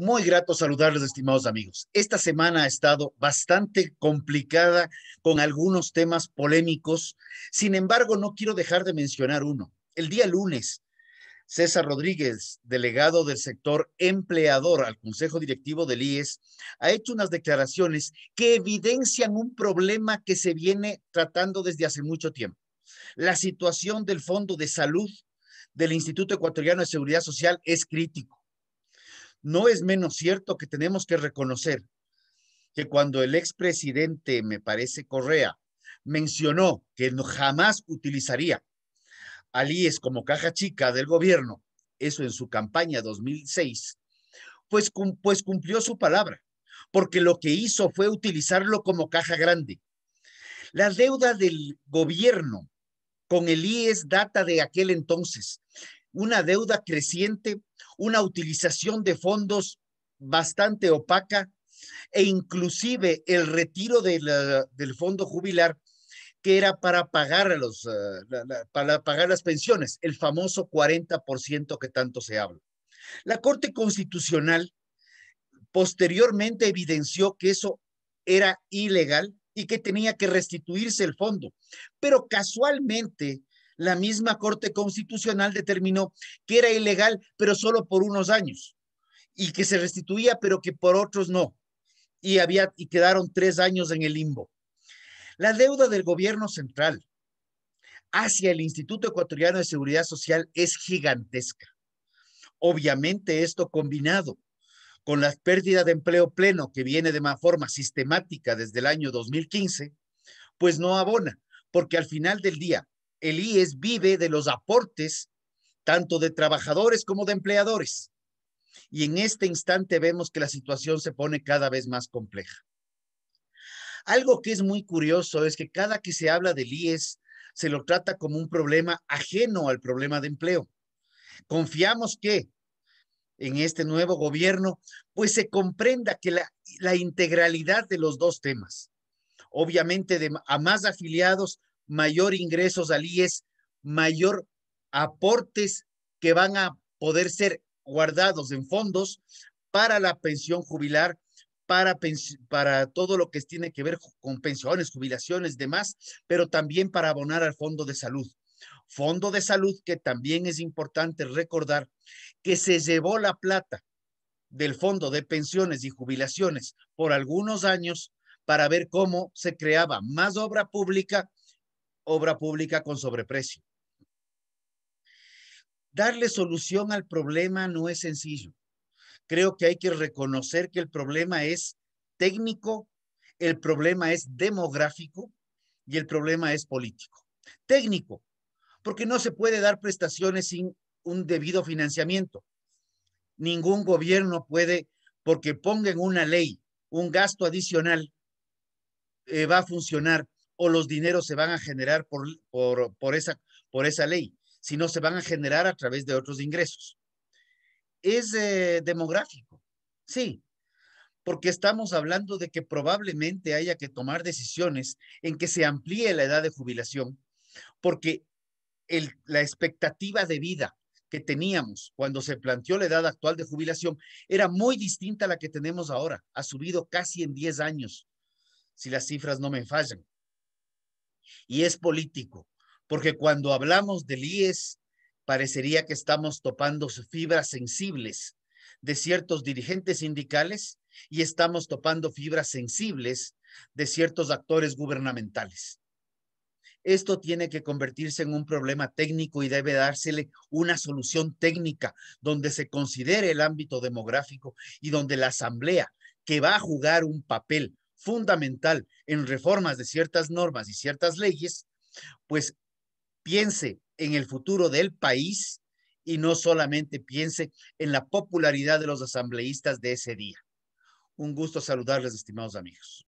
Muy grato saludarles, estimados amigos. Esta semana ha estado bastante complicada con algunos temas polémicos. Sin embargo, no quiero dejar de mencionar uno. El día lunes, César Rodríguez, delegado del sector empleador al Consejo Directivo del IES, ha hecho unas declaraciones que evidencian un problema que se viene tratando desde hace mucho tiempo. La situación del Fondo de Salud del Instituto Ecuatoriano de Seguridad Social es crítico no es menos cierto que tenemos que reconocer que cuando el expresidente, me parece Correa, mencionó que jamás utilizaría IES como caja chica del gobierno, eso en su campaña 2006, pues, pues cumplió su palabra, porque lo que hizo fue utilizarlo como caja grande. La deuda del gobierno con el IES data de aquel entonces, una deuda creciente una utilización de fondos bastante opaca e inclusive el retiro del fondo jubilar que era para pagar, los, eh, para pagar las pensiones, el famoso 40% que tanto se habla. La Corte Constitucional posteriormente evidenció que eso era ilegal y que tenía que restituirse el fondo. Pero casualmente, la misma Corte Constitucional determinó que era ilegal, pero solo por unos años, y que se restituía, pero que por otros no. Y, había, y quedaron tres años en el limbo. La deuda del gobierno central hacia el Instituto Ecuatoriano de Seguridad Social es gigantesca. Obviamente esto combinado con la pérdida de empleo pleno que viene de una forma sistemática desde el año 2015, pues no abona, porque al final del día el IES vive de los aportes tanto de trabajadores como de empleadores. Y en este instante vemos que la situación se pone cada vez más compleja. Algo que es muy curioso es que cada que se habla del IES, se lo trata como un problema ajeno al problema de empleo. Confiamos que en este nuevo gobierno, pues se comprenda que la, integralidad de los dos temas, obviamente a más afiliados, mayor ingresos al IES, mayor aportes que van a poder ser guardados en fondos para la pensión jubilar, para, para todo lo que tiene que ver con pensiones, jubilaciones, demás, pero también para abonar al fondo de salud. Fondo de salud que también es importante recordar que se llevó la plata del fondo de pensiones y jubilaciones por algunos años para ver cómo se creaba más obra pública obra pública con sobreprecio. Darle solución al problema no es sencillo. Creo que hay que reconocer que el problema es técnico, el problema es demográfico y el problema es político. Técnico, porque no se puede dar prestaciones sin un debido financiamiento. Ningún gobierno puede, porque pongan una ley, un gasto adicional, eh, va a funcionar o los dineros se van a generar por, por, esa, por esa ley, sino se van a generar a través de otros ingresos. Es eh, demográfico, sí, porque estamos hablando de que probablemente haya que tomar decisiones en que se amplíe la edad de jubilación, porque la expectativa de vida que teníamos cuando se planteó la edad actual de jubilación era muy distinta a la que tenemos ahora. Ha subido casi en 10 años, si las cifras no me fallan y es político, porque cuando hablamos del IES, parecería que estamos topando fibras sensibles de ciertos dirigentes sindicales y estamos topando fibras sensibles de ciertos actores gubernamentales. Esto tiene que convertirse en un problema técnico y debe dársele una solución técnica donde se considere el ámbito demográfico y donde la Asamblea, que va a jugar un papel fundamental en reformas de ciertas normas y ciertas leyes, pues piense en el futuro del país y no solamente piense en la popularidad de los asambleístas de ese día. Un gusto saludarles, estimados amigos.